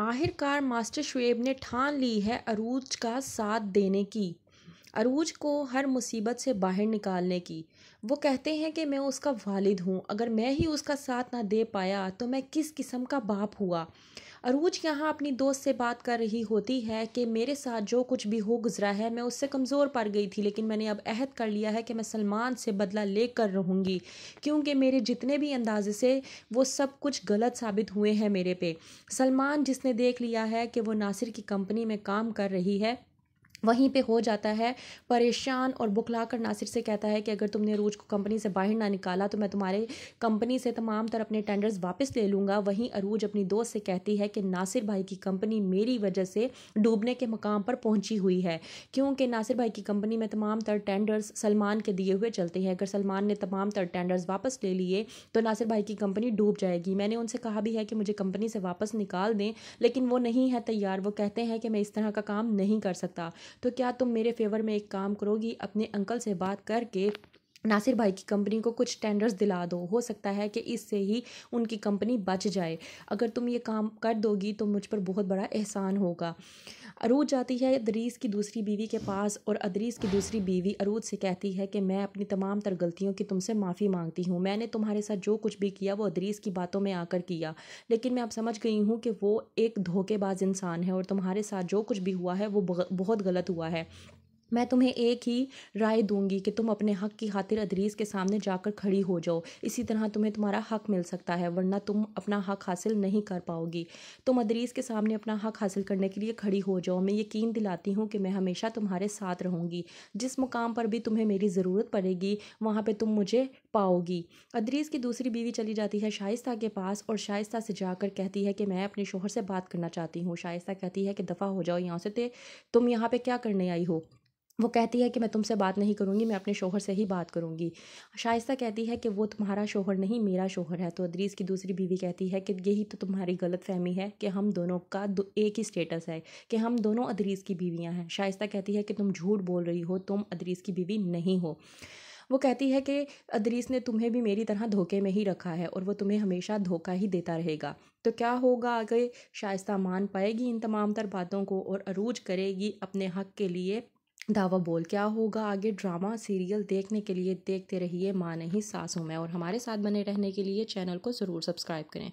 आखिरकार मास्टर शुएब ने ठान ली है अरूज का साथ देने की अरूज को हर मुसीबत से बाहर निकालने की वो कहते हैं कि मैं उसका वालिद हूँ अगर मैं ही उसका साथ ना दे पाया तो मैं किस किस्म का बाप हुआ अरूज यहाँ अपनी दोस्त से बात कर रही होती है कि मेरे साथ जो कुछ भी हो गुजरा है मैं उससे कमज़ोर पड़ गई थी लेकिन मैंने अब अहद कर लिया है कि मैं सलमान से बदला ले कर रहूँगी क्योंकि मेरे जितने भी अंदाजे से वो सब कुछ गलत साबित हुए हैं मेरे पे सलमान जिसने देख लिया है कि वो नासिर की कंपनी में काम कर रही है वहीं पे हो जाता है परेशान और बुखला कर नासिर से कहता है कि अगर तुमने रोज को कंपनी से बाहर ना निकाला तो मैं तुम्हारे कंपनी से तमाम तर अपने टेंडर्स वापस ले लूँगा वहीं अरूज अपनी दोस्त से कहती है कि नासिर भाई की कंपनी मेरी वजह से डूबने के मकाम पर पहुंची हुई है क्योंकि नासिर भाई की कंपनी में तमाम तर टेंडर्स सलमान के दिए हुए चलते हैं अगर सलमान ने तमाम तर टेंडर्स वापस ले लिए तो नासिर भाई की कंपनी डूब जाएगी मैंने उनसे कहा भी है कि मुझे कंपनी से वापस निकाल दें लेकिन वो नहीं है तैयार वो कहते हैं कि मैं इस तरह का काम नहीं कर सकता तो क्या तुम मेरे फेवर में एक काम करोगी अपने अंकल से बात करके नासिर भाई की कंपनी को कुछ टेंडर्स दिला दो हो सकता है कि इससे ही उनकी कंपनी बच जाए अगर तुम ये काम कर दोगी तो मुझ पर बहुत बड़ा एहसान होगा अरूज जाती है अदरीस की दूसरी बीवी के पास और अदरीस की दूसरी बीवी अरूज से कहती है कि मैं अपनी तमाम तर गलतियों की तुमसे माफ़ी मांगती हूँ मैंने तुम्हारे साथ जो कुछ भी किया वो अदरीस की बातों में आकर किया लेकिन मैं अब समझ गई हूँ कि वो एक धोखेबाज इंसान है और तुम्हारे साथ जो कुछ भी हुआ है वो बहुत गलत हुआ है मैं तुम्हें एक ही राय दूंगी कि तुम अपने हक की खातिर अदरीस के सामने जाकर खड़ी हो जाओ इसी तरह तुम्हें तुम्हारा हक मिल सकता है वरना तुम अपना हक हासिल नहीं कर पाओगी तुम अदरीस के सामने अपना हक हासिल करने के लिए खड़ी हो जाओ मैं यकीन दिलाती हूँ कि मैं हमेशा तुम्हारे साथ रहूँगी जिस मुकाम पर भी तुम्हें मेरी ज़रूरत पड़ेगी वहाँ पर तुम मुझे पाओगी अदरीस की दूसरी बीवी चली जाती है शाइस्ता के पास और शाइस्ता से जाकर कहती है कि मैं अपने शोहर से बात करना चाहती हूँ शाइस्ता कहती है कि दफ़ा हो जाओ यहाँ से तुम यहाँ पर क्या करने आई हो वो कहती है कि मैं तुमसे बात नहीं करूँगी मैं अपने शोहर से ही बात करूँगी शाइस्ता कहती है कि वो तुम्हारा शोहर नहीं मेरा शोहर है तो अदरीस की दूसरी बीवी कहती है कि यही तो तुम्हारी गलत फहमी है कि हम दोनों का दो, एक ही स्टेटस है कि हम दोनों अदरीस की बीवियाँ हैं शाइस्ता कहती है कि तुम झूठ बोल रही हो तुम अदरीस की बीवी नहीं हो वो कहती है कि अदरीस ने तुम्हें भी मेरी तरह धोखे में ही रखा है और वो तुम्हें हमेशा धोखा ही देता रहेगा तो क्या होगा आगे शाइस्ता मान पाएगी इन तमाम तर बातों को और अरूज करेगी अपने हक के लिए दावा बोल क्या होगा आगे ड्रामा सीरियल देखने के लिए देखते रहिए माँ नहीं सासू में और हमारे साथ बने रहने के लिए चैनल को ज़रूर सब्सक्राइब करें